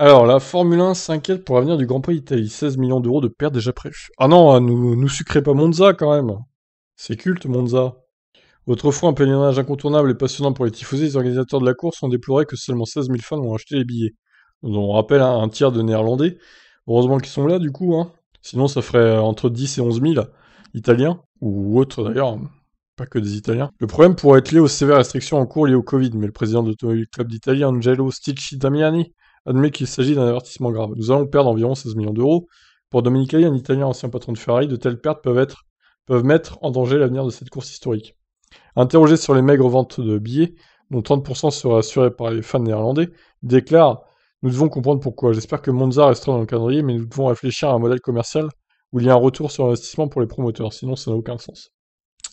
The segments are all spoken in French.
Alors, la Formule 1 s'inquiète pour l'avenir du Grand Prix d'Italie. 16 millions d'euros de pertes déjà prévues. Ah non, ah, nous, nous sucrez pas Monza quand même. C'est culte, Monza. Autrefois, un pèlerinage incontournable et passionnant pour les tifosi, les organisateurs de la course ont déploré que seulement 16 000 fans ont acheté les billets. Donc, on rappelle hein, un tiers de néerlandais. Heureusement qu'ils sont là, du coup. Hein. Sinon, ça ferait euh, entre 10 et 11 000 italiens, ou autres d'ailleurs, pas que des Italiens. Le problème pourrait être lié aux sévères restrictions en cours liées au Covid, mais le président de l'Automobile Club d'Italie, Angelo Sticci Damiani, admet qu'il s'agit d'un avertissement grave. Nous allons perdre environ 16 millions d'euros. Pour Dominicali, un Italien ancien patron de Ferrari, de telles pertes peuvent, être, peuvent mettre en danger l'avenir de cette course historique. Interrogé sur les maigres ventes de billets, dont 30% seraient assurés par les fans néerlandais, déclare Nous devons comprendre pourquoi. J'espère que Monza restera dans le calendrier, mais nous devons réfléchir à un modèle commercial où il y a un retour sur investissement pour les promoteurs, sinon ça n'a aucun sens.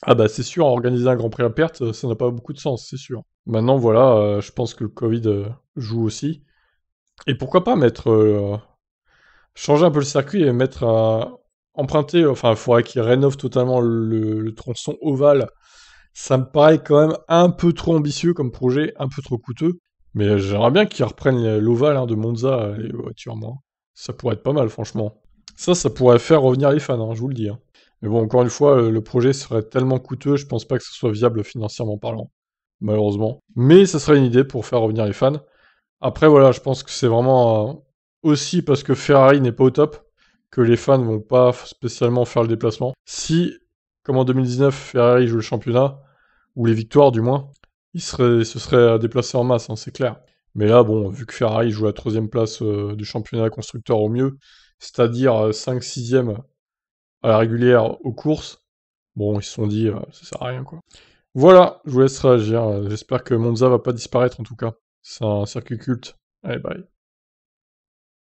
Ah bah c'est sûr, organiser un Grand Prix à perte, ça n'a pas beaucoup de sens, c'est sûr. Maintenant voilà, euh, je pense que le Covid euh, joue aussi. Et pourquoi pas mettre. Euh, changer un peu le circuit et mettre à Emprunter. Euh, enfin, il faudrait qu'ils rénovent totalement le, tronçon ovale. Ça me paraît quand même un peu trop ambitieux comme projet, un peu trop coûteux. Mais j'aimerais bien qu'ils reprennent l'ovale hein, de Monza, euh, les voitures, moi. Ça pourrait être pas mal, franchement. Ça, ça pourrait faire revenir les fans, hein, je vous le dis. Hein. Mais bon, encore une fois, le projet serait tellement coûteux, je pense pas que ce soit viable financièrement parlant, malheureusement. Mais ça serait une idée pour faire revenir les fans. Après, voilà, je pense que c'est vraiment aussi parce que Ferrari n'est pas au top que les fans vont pas spécialement faire le déplacement. Si, comme en 2019, Ferrari joue le championnat, ou les victoires du moins, il, serait, se serait déplacé en masse, hein, c'est clair. Mais là, bon, vu que Ferrari joue la troisième place euh, du championnat constructeur au mieux, c'est-à-dire 5-6e euh, à la régulière aux courses, bon, ils se sont dit, euh, ça sert à rien, quoi. Voilà, je vous laisse réagir. J'espère que Monza va pas disparaître, en tout cas. C'est un circuit culte. Allez, bye.